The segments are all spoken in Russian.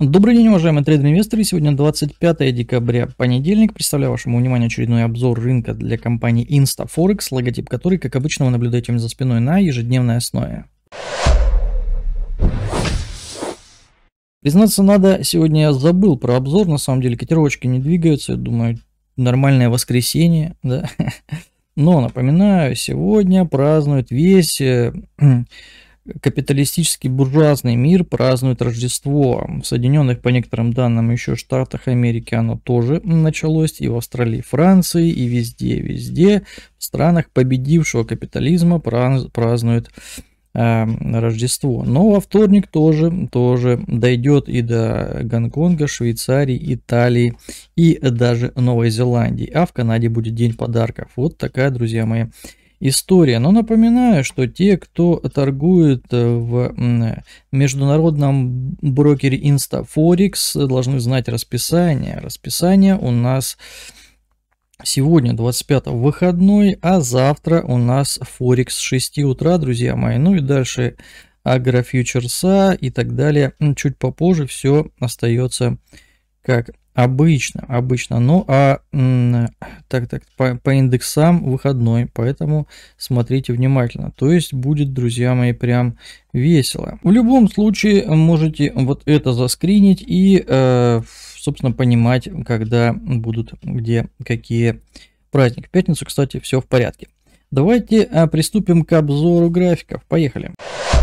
Добрый день, уважаемые трейдеры инвесторы. Сегодня 25 декабря, понедельник. Представляю вашему вниманию очередной обзор рынка для компании InstaForex, логотип которой, как обычно, вы наблюдаете за спиной на ежедневной основе. Признаться надо, сегодня я забыл про обзор, на самом деле котировочки не двигаются, думаю, нормальное воскресенье, да. Но, напоминаю, сегодня празднует весь э, капиталистический буржуазный мир празднует Рождество. В Соединенных, по некоторым данным, еще Штатах Америки оно тоже началось, и в Австралии, Франции, и везде, везде. В странах победившего капитализма празднуют э, эм, Рождество. Но во вторник тоже, тоже дойдет и до Гонконга, Швейцарии, Италии и даже Новой Зеландии. А в Канаде будет день подарков. Вот такая, друзья мои, история. Но напоминаю, что те, кто торгует э, в международном брокере InstaForex, должны знать расписание. Расписание у нас сегодня 25 выходной, а завтра у нас Форекс с 6 утра, друзья мои. Ну и дальше агрофьючерса и так далее. Чуть попозже все остается как обычно, обычно. Ну а так, так, по, по индексам выходной, поэтому смотрите внимательно. То есть будет, друзья мои, прям весело. В любом случае можете вот это заскринить и, э, собственно, понимать, когда будут где какие праздники. В пятницу, кстати, все в порядке. Давайте э, приступим к обзору графиков. Поехали. Поехали.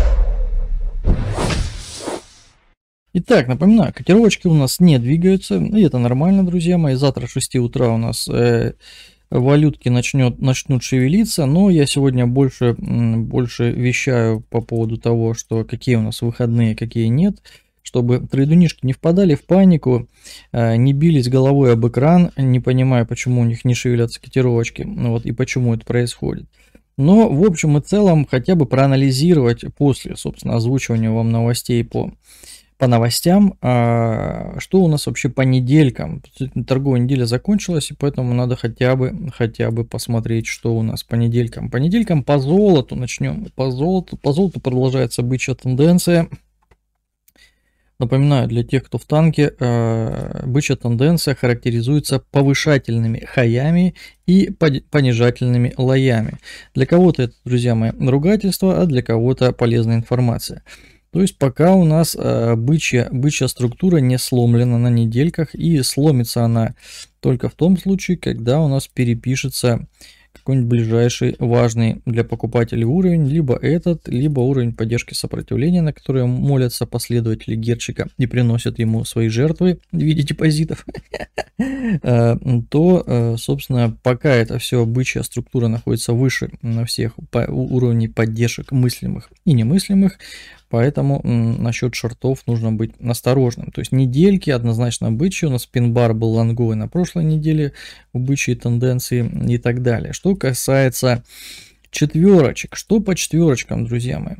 Итак, напоминаю, котировочки у нас не двигаются, и это нормально, друзья мои. Завтра с 6 утра у нас э, валютки начнет, начнут шевелиться, но я сегодня больше, больше вещаю по поводу того, что какие у нас выходные, какие нет, чтобы трейдунишки не впадали в панику, э, не бились головой об экран, не понимая, почему у них не шевелятся котировочки, ну вот, и почему это происходит. Но в общем и целом хотя бы проанализировать после, собственно, озвучивания вам новостей по по новостям, а, что у нас вообще по неделькам. Торговая неделя закончилась, и поэтому надо хотя бы, хотя бы посмотреть, что у нас по неделькам. По неделькам по золоту начнем. По золоту, по золоту продолжается бычья тенденция. Напоминаю, для тех, кто в танке, а, бычья тенденция характеризуется повышательными хаями и понижательными лоями. Для кого-то это, друзья мои, ругательство, а для кого-то полезная информация. То есть пока у нас э, бычья, бычья структура не сломлена на недельках и сломится она только в том случае, когда у нас перепишется какой-нибудь ближайший важный для покупателей уровень, либо этот, либо уровень поддержки сопротивления, на который молятся последователи Герчика и приносят ему свои жертвы в виде депозитов, э, то, э, собственно, пока это все бычья структура находится выше на всех уровней поддержек мыслимых и немыслимых, Поэтому насчет шортов нужно быть осторожным. То есть недельки однозначно бычьи. У нас пин-бар был лонговый на прошлой неделе, бычьи тенденции и так далее. Что касается четверочек. Что по четверочкам, друзья мои?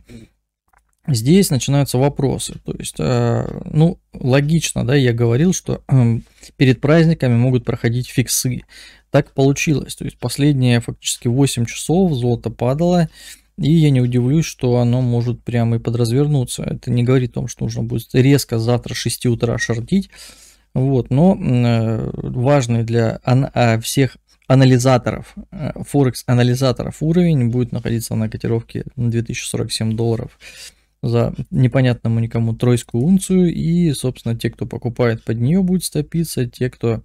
Здесь начинаются вопросы. То есть, э, ну, логично, да, я говорил, что э, перед праздниками могут проходить фиксы. Так получилось. То есть, последние фактически 8 часов золото падало. И я не удивлюсь, что оно может прямо и подразвернуться. Это не говорит о том, что нужно будет резко завтра с 6 утра шортить. Вот, но э, важный для а, всех анализаторов, э, форекс-анализаторов уровень будет находиться на котировке 2047 долларов за непонятному никому тройскую унцию. И, собственно, те, кто покупает под нее, будет стопиться. Те, кто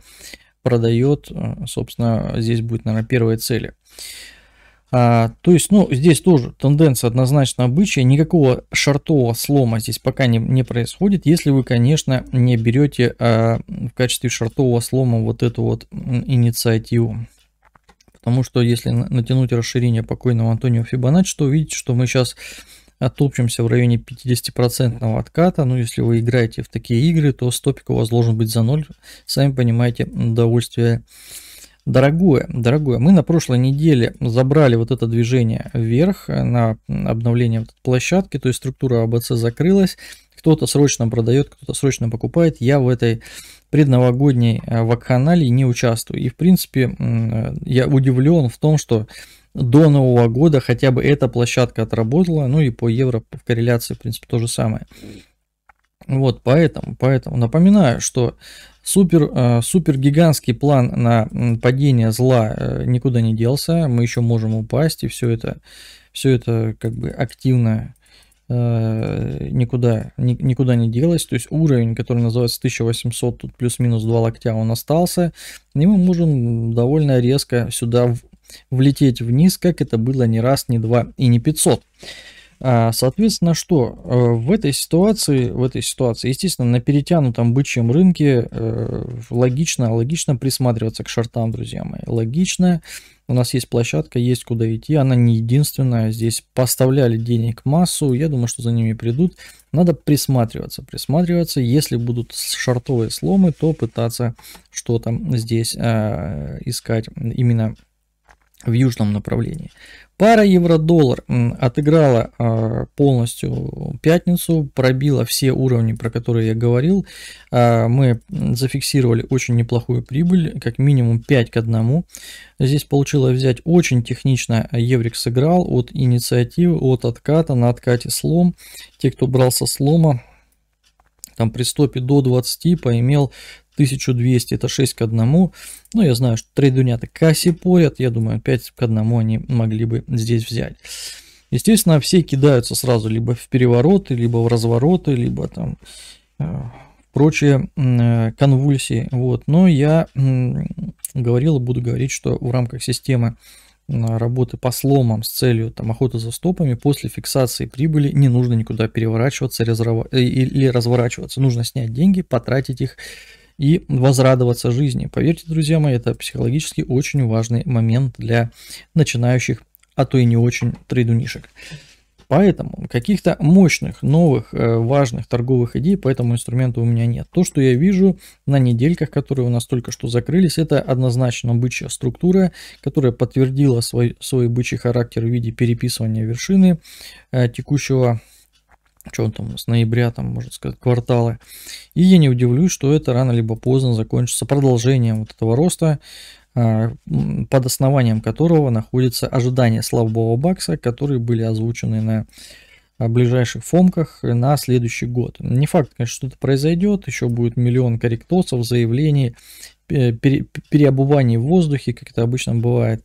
продает, э, собственно, здесь будет, наверное, первые цели. А, то есть, ну, здесь тоже тенденция однозначно обычая, никакого шартового слома здесь пока не, не происходит, если вы, конечно, не берете а, в качестве шартового слома вот эту вот инициативу. Потому что если натянуть расширение покойного Антонио Фибоначчи, то увидите, что мы сейчас оттопчемся в районе 50% отката. Но ну, если вы играете в такие игры, то стопик у вас должен быть за ноль. Сами понимаете, удовольствие Дорогое, дорогое, мы на прошлой неделе забрали вот это движение вверх э, на обновление вот площадки, то есть структура АБЦ закрылась, кто-то срочно продает, кто-то срочно покупает, я в этой предновогодней э, вакханалии не участвую. И в принципе э, я удивлен в том, что до Нового года хотя бы эта площадка отработала, ну и по евро в корреляции в принципе то же самое. Вот, поэтому, поэтому напоминаю, что Супер, э, супер гигантский план на падение зла э, никуда не делся. Мы еще можем упасть, и все это, все это как бы активно э, никуда, ни, никуда не делось. То есть уровень, который называется 1800, тут плюс-минус 2 локтя, он остался. И мы можем довольно резко сюда влететь вниз, как это было не раз, не два и не 500. А, соответственно, что э, в этой ситуации, в этой ситуации, естественно, на перетянутом бычьем рынке э, логично, логично присматриваться к шортам, друзья мои. Логично. У нас есть площадка, есть куда идти. Она не единственная. Здесь поставляли денег массу. Я думаю, что за ними придут. Надо присматриваться, присматриваться. Если будут шортовые сломы, то пытаться что-то здесь э, искать именно в южном направлении. Пара евро-доллар отыграла а, полностью пятницу, пробила все уровни, про которые я говорил. А, мы зафиксировали очень неплохую прибыль, как минимум 5 к 1. Здесь получилось взять очень технично. А, Еврик сыграл от инициативы, от отката, на откате слом. Те, кто брался слома, там при стопе до 20 поимел 1200 это 6 к 1. Ну, я знаю, что трейдунята касси порят. Я думаю, 5 к 1 они могли бы здесь взять. Естественно, все кидаются сразу либо в перевороты, либо в развороты, либо там э, прочие э, конвульсии. Вот. Но я говорил и буду говорить, что в рамках системы работы по сломам с целью там, охоты за стопами, после фиксации прибыли не нужно никуда переворачиваться э, или разворачиваться. Нужно снять деньги, потратить их и возрадоваться жизни. Поверьте, друзья мои, это психологически очень важный момент для начинающих, а то и не очень трейдунишек. Поэтому каких-то мощных, новых, э, важных торговых идей по этому инструменту у меня нет. То, что я вижу на недельках, которые у нас только что закрылись, это однозначно бычья структура, которая подтвердила свой, свой бычий характер в виде переписывания вершины э, текущего что он там с ноября, там, можно сказать, кварталы. И я не удивлюсь, что это рано либо поздно закончится продолжением вот этого роста, а, под основанием которого находится ожидание слабого бакса, которые были озвучены на а, ближайших фомках на следующий год. Не факт, конечно, что это произойдет, еще будет миллион корректосов, заявлений, переобуваний в воздухе, как это обычно бывает.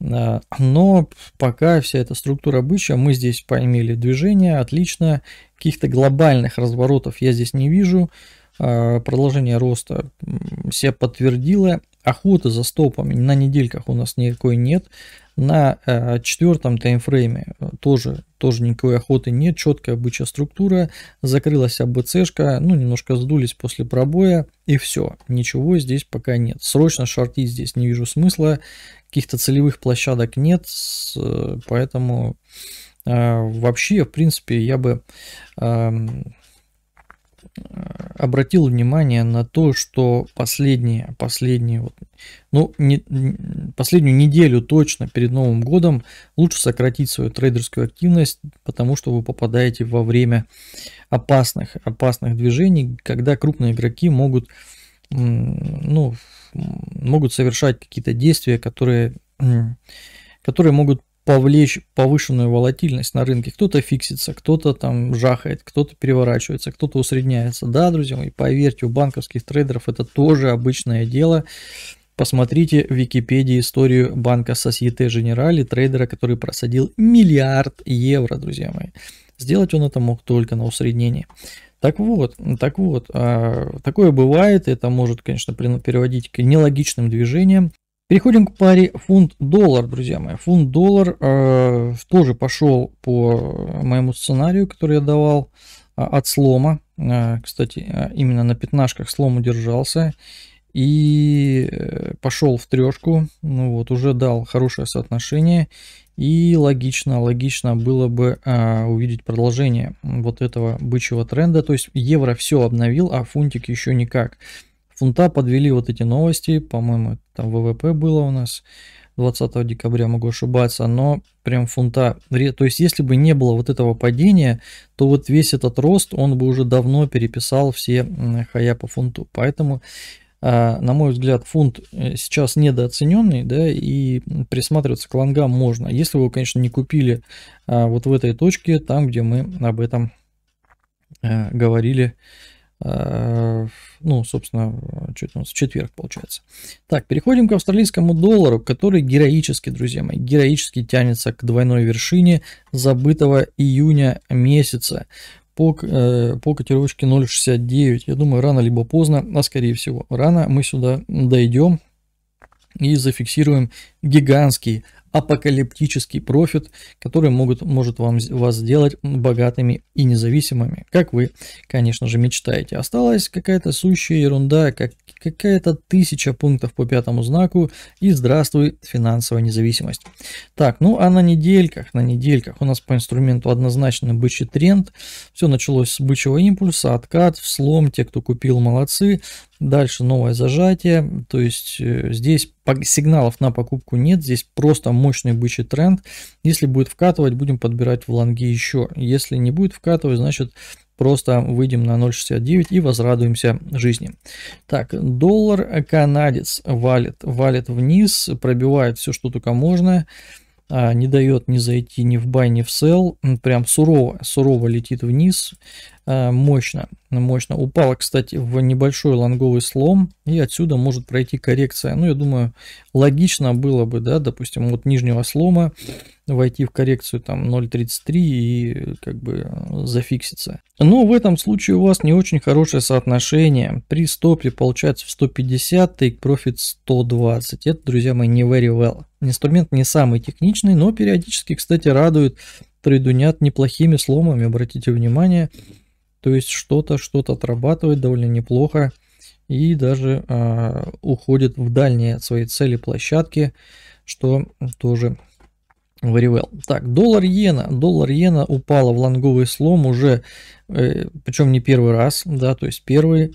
А, но пока вся эта структура бычья, мы здесь поймели движение, отлично. Каких-то глобальных разворотов я здесь не вижу. А, продолжение роста все подтвердило охоты за стопами на недельках у нас никакой нет. На э, четвертом таймфрейме э, тоже, тоже никакой охоты нет, четкая бычья структура, закрылась АБЦшка, ну немножко сдулись после пробоя и все, ничего здесь пока нет. Срочно шортить здесь не вижу смысла, каких-то целевых площадок нет, э, поэтому э, вообще в принципе я бы... Э, обратил внимание на то, что последние, последние, вот, ну, не, последнюю неделю точно перед Новым годом лучше сократить свою трейдерскую активность, потому что вы попадаете во время опасных, опасных движений, когда крупные игроки могут, ну, могут совершать какие-то действия, которые, которые могут повлечь повышенную волатильность на рынке. Кто-то фиксится, кто-то там жахает, кто-то переворачивается, кто-то усредняется. Да, друзья и поверьте, у банковских трейдеров это тоже обычное дело. Посмотрите в Википедии историю банка Societe Generale, трейдера, который просадил миллиард евро, друзья мои. Сделать он это мог только на усреднении. Так вот, так вот, а, такое бывает, это может, конечно, переводить к нелогичным движениям, Переходим к паре фунт-доллар, друзья мои. Фунт-доллар э, тоже пошел по моему сценарию, который я давал э, от слома. Э, кстати, э, именно на пятнашках слом удержался и э, пошел в трешку. Ну вот, уже дал хорошее соотношение. И логично, логично было бы э, увидеть продолжение вот этого бычьего тренда. То есть евро все обновил, а фунтик еще никак фунта подвели вот эти новости, по-моему, там ВВП было у нас 20 декабря, могу ошибаться, но прям фунта, то есть если бы не было вот этого падения, то вот весь этот рост, он бы уже давно переписал все хая по фунту, поэтому а, на мой взгляд, фунт э, сейчас недооцененный, да, и присматриваться к лонгам можно, если вы его, конечно, не купили а, вот в этой точке, там, где мы об этом а, говорили Э, ну, собственно, что у нас в четверг получается. Так, переходим к австралийскому доллару, который героически, друзья мои, героически тянется к двойной вершине забытого июня месяца по, э, по котировочке 0.69. Я думаю, рано либо поздно, а скорее всего рано мы сюда дойдем и зафиксируем гигантский апокалиптический профит, который могут, может вам, вас сделать богатыми и независимыми, как вы, конечно же, мечтаете. Осталась какая-то сущая ерунда, как, какая-то тысяча пунктов по пятому знаку и здравствуй финансовая независимость. Так, ну а на недельках, на недельках у нас по инструменту однозначно бычий тренд. Все началось с бычьего импульса, откат, вслом, те, кто купил, молодцы. Дальше новое зажатие, то есть э, здесь сигналов на покупку нет, здесь просто мощный бычий тренд. Если будет вкатывать, будем подбирать в лонги еще. Если не будет вкатывать, значит просто выйдем на 0.69 и возрадуемся жизни. Так, доллар э, канадец валит, валит вниз, пробивает все, что только можно а, не дает ни зайти ни в бай, ни в сел, прям сурово, сурово летит вниз, а, мощно. Мощно. Упала, кстати, в небольшой лонговый слом, и отсюда может пройти коррекция. Ну, я думаю, логично было бы, да, допустим, вот нижнего слома войти в коррекцию там 0.33 и как бы зафикситься. Но ну, в этом случае у вас не очень хорошее соотношение. При стопе получается в 150, take profit 120. Это, друзья мои, не very well. Инструмент не самый техничный, но периодически, кстати, радует трейдунят неплохими сломами, обратите внимание. То есть что-то, что-то отрабатывает довольно неплохо и даже э, уходит в дальние от своей цели площадки, что тоже very well. Так, доллар иена. Доллар иена упала в лонговый слом уже, э, причем не первый раз, да, то есть первый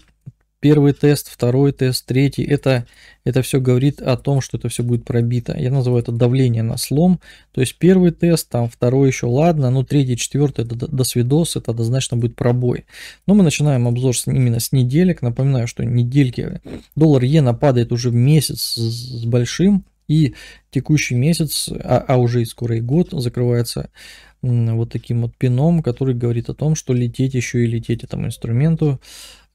первый тест, второй тест, третий, это, это все говорит о том, что это все будет пробито. Я называю это давление на слом. То есть первый тест, там второй еще ладно, но ну третий, четвертый, это до свидос, это однозначно будет пробой. Но мы начинаем обзор с, именно с неделек. Напоминаю, что недельки, доллар иена падает уже месяц с большим, и текущий месяц, а, а уже и скорый год закрывается вот таким вот пином, который говорит о том, что лететь еще и лететь этому инструменту.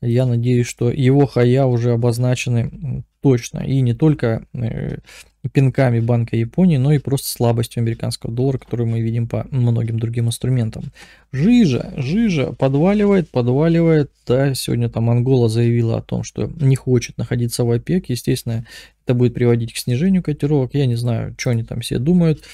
Я надеюсь, что его хая уже обозначены точно. И не только э, пинками Банка Японии, но и просто слабостью американского доллара, которую мы видим по многим другим инструментам. Жижа, жижа подваливает, подваливает. Да, сегодня там Ангола заявила о том, что не хочет находиться в ОПЕК. Естественно, это будет приводить к снижению котировок. Я не знаю, что они там все думают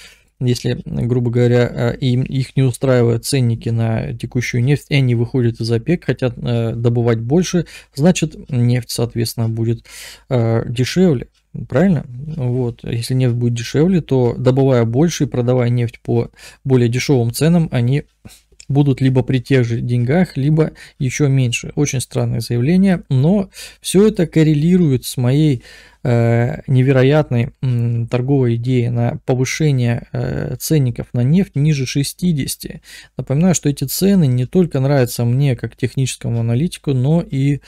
если, грубо говоря, а, им, их не устраивают ценники на текущую нефть, и они выходят из ОПЕК, хотят э, добывать больше, значит нефть, соответственно, будет э, дешевле. Правильно? Вот. Если нефть будет дешевле, то добывая больше и продавая нефть по более дешевым ценам, они будут либо при тех же деньгах, либо еще меньше. Очень странное заявление, но все это коррелирует с моей Э, невероятной торговой идеи на повышение э, ценников на нефть ниже 60. Напоминаю, что эти цены не только нравятся мне как техническому аналитику, но и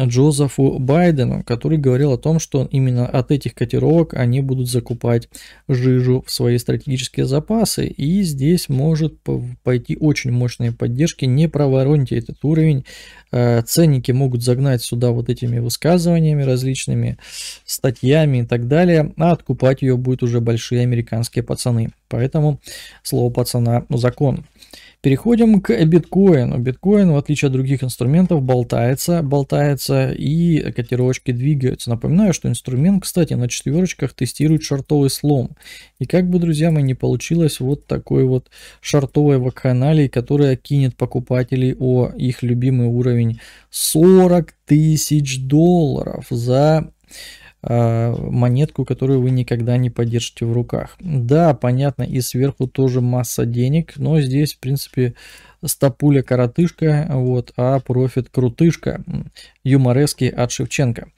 Джозефу Байдену, который говорил о том, что именно от этих котировок они будут закупать жижу в свои стратегические запасы. И здесь может пойти очень мощные поддержки. Не провороните этот уровень. Э, ценники могут загнать сюда вот этими высказываниями различными, статьями и так далее, а откупать ее будут уже большие американские пацаны. Поэтому слово пацана ну, закон. Переходим к биткоину. Биткоин, в отличие от других инструментов, болтается, болтается и котировочки двигаются. Напоминаю, что инструмент, кстати, на четверочках тестирует шартовый слом. И как бы, друзья мои, не получилось вот такой вот шартовой вакханалии, которая кинет покупателей о их любимый уровень 40 тысяч долларов за а, монетку, которую вы никогда не подержите в руках. Да, понятно, и сверху тоже масса денег, но здесь, в принципе, стопуля коротышка, вот, а профит крутышка, юморески от Шевченко.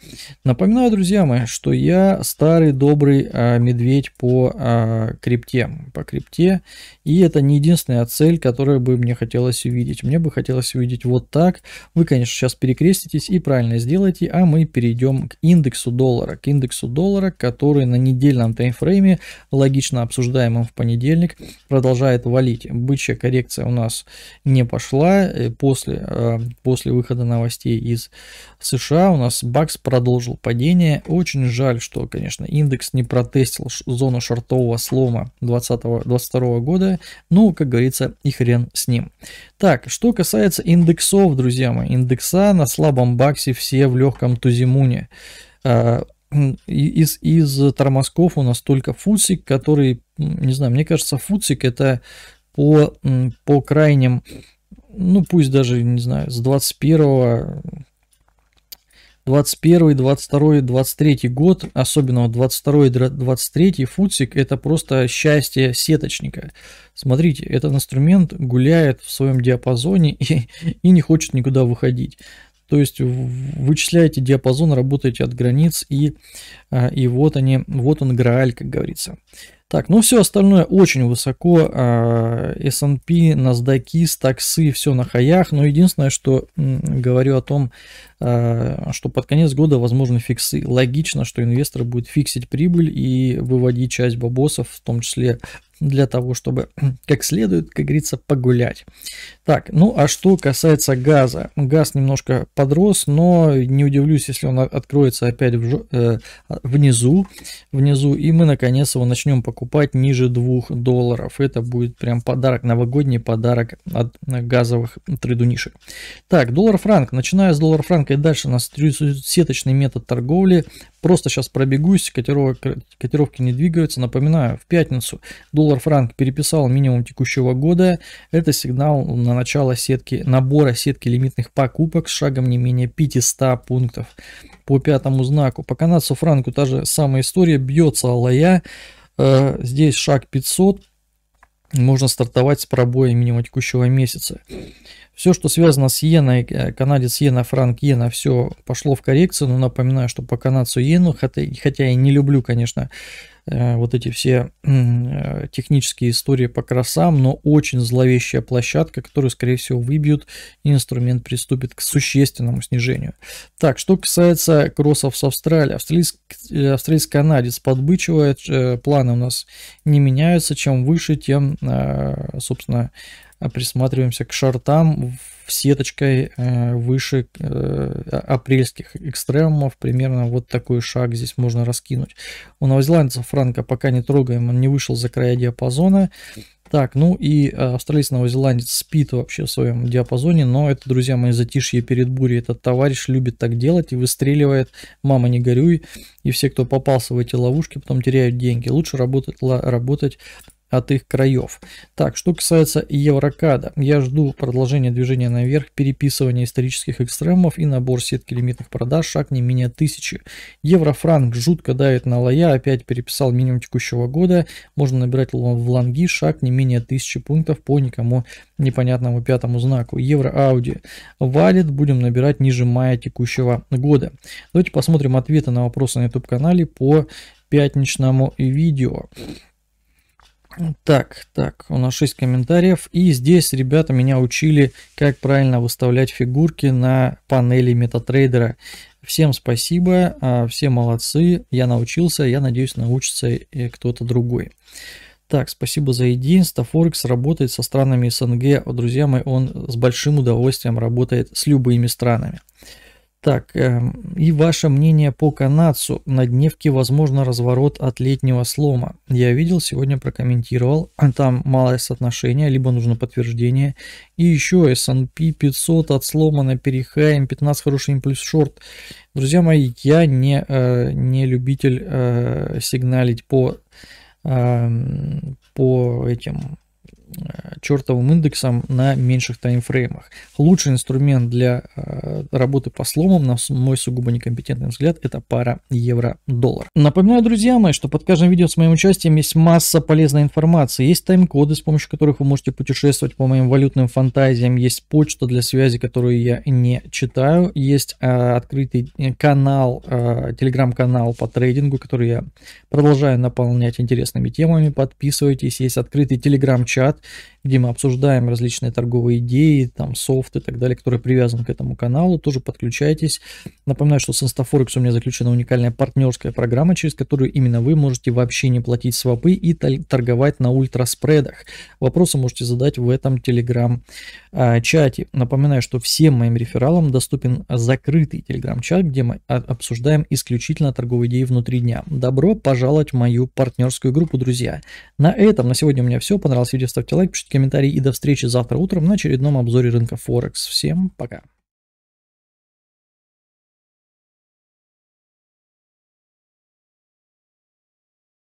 Напоминаю, друзья мои, что я старый добрый а, медведь по а, крипте, по крипте, и это не единственная цель, которую бы мне хотелось увидеть. Мне бы хотелось увидеть вот так. Вы, конечно, сейчас перекреститесь и правильно сделаете, а мы перейдем к индексу доллара, к индексу доллара, который на недельном таймфрейме, логично обсуждаемом в понедельник, продолжает валить. Бычья коррекция у нас не пошла. Э, после, э, после выхода новостей из США у нас бакс продолжил падение. Очень жаль, что, конечно, индекс не протестил зону шортового слома 2022 года. Ну, как говорится, и хрен с ним. Так, что касается индексов, друзья мои. Индекса на слабом баксе все в легком тузимуне э, из, из тормозков у нас только футсик, который, не знаю, мне кажется, футсик это по, по крайним, ну пусть даже, не знаю, с 21 21, 22, 23 год, особенно 22, 23 футсик, это просто счастье сеточника. Смотрите, этот инструмент гуляет в своем диапазоне и, и не хочет никуда выходить. То есть вычисляете диапазон, работаете от границ, и, а, и вот, они, вот он грааль, как говорится. Так, ну все остальное очень высоко. S&P, NASDAQ, таксы, все на хаях. Но единственное, что говорю о том, а, что под конец года возможны фиксы. Логично, что инвестор будет фиксить прибыль и выводить часть бабосов, в том числе для того, чтобы как следует, как говорится, погулять. Так, ну а что касается газа. Газ немножко подрос, но не удивлюсь, если он откроется опять в, э, внизу, внизу, и мы наконец его начнем покупать ниже 2 долларов. Это будет прям подарок, новогодний подарок от э, газовых трейдунишек. Так, доллар-франк. Начиная с доллар-франка и дальше у нас сеточный метод торговли. Просто сейчас пробегусь, котировок, котировки не двигаются. Напоминаю, в пятницу доллар-франк переписал минимум текущего года. Это сигнал на начала сетки, набора сетки лимитных покупок с шагом не менее 500 пунктов по пятому знаку. По канадцу франку та же самая история, бьется алая, э, здесь шаг 500, можно стартовать с пробоя минимум текущего месяца. Все, что связано с иеной, э, канадец иена, франк иена, все пошло в коррекцию, но напоминаю, что по канадцу иену, хотя, хотя я не люблю, конечно, Э, вот эти все э, технические истории по красам, но очень зловещая площадка, которую, скорее всего, выбьют, и инструмент приступит к существенному снижению. Так, что касается кроссов с Австралией, Австралийский, э, австралийский канадец подбычивает, планы у нас не меняются, чем выше, тем, собственно, а присматриваемся к шортам в сеточкой э, выше э, а, апрельских экстремумов. Примерно вот такой шаг здесь можно раскинуть. У новозеландцев франка пока не трогаем, он не вышел за края диапазона. Так, ну и э, австралиец новозеландец спит вообще в своем диапазоне, но это, друзья мои, затишье перед бурей. Этот товарищ любит так делать и выстреливает «мама, не горюй», и все, кто попался в эти ловушки, потом теряют деньги. Лучше работать, работать от их краев. Так, что касается Еврокада, я жду продолжения движения наверх, переписывания исторических экстремов и набор сетки лимитных продаж, шаг не менее тысячи. Еврофранк жутко давит на лоя, опять переписал минимум текущего года, можно набирать в лонги, шаг не менее тысячи пунктов по никому непонятному пятому знаку. Евроауди валит, будем набирать ниже мая текущего года. Давайте посмотрим ответы на вопросы на YouTube-канале по пятничному видео. Так, так, у нас 6 комментариев. И здесь ребята меня учили, как правильно выставлять фигурки на панели метатрейдера. Всем спасибо, а, все молодцы, я научился, я надеюсь научится и кто-то другой. Так, спасибо за единство. Форекс работает со странами СНГ. Друзья мои, он с большим удовольствием работает с любыми странами. Так, эм, и ваше мнение по канадцу. На дневке, возможно, разворот от летнего слома. Я видел, сегодня прокомментировал. Там малое соотношение, либо нужно подтверждение. И еще S&P 500 от слома на перехайм, эм 15 хороший импульс шорт. Друзья мои, я не, э, не любитель э, сигналить по, эм, по этим Э, чертовым индексом на меньших таймфреймах. Лучший инструмент для э, работы по сломам, на мой сугубо некомпетентный взгляд, это пара евро-доллар. Напоминаю, друзья мои, что под каждым видео с моим участием есть масса полезной информации. Есть тайм-коды, с помощью которых вы можете путешествовать по моим валютным фантазиям. Есть почта для связи, которую я не читаю. Есть э, открытый э, канал, э, телеграм-канал по трейдингу, который я продолжаю наполнять интересными темами. Подписывайтесь. Есть открытый телеграм-чат, but где мы обсуждаем различные торговые идеи, там, софт и так далее, которые привязаны к этому каналу. Тоже подключайтесь. Напоминаю, что с InstaForex у меня заключена уникальная партнерская программа, через которую именно вы можете вообще не платить свопы и торговать на ультраспредах. Вопросы можете задать в этом телеграм-чате. А, Напоминаю, что всем моим рефералам доступен закрытый телеграм-чат, где мы обсуждаем исключительно торговые идеи внутри дня. Добро пожаловать в мою партнерскую группу, друзья. На этом на сегодня у меня все. Понравилось видео, ставьте лайк, пишите комментарии и до встречи завтра утром на очередном обзоре рынка Форекс. Всем пока!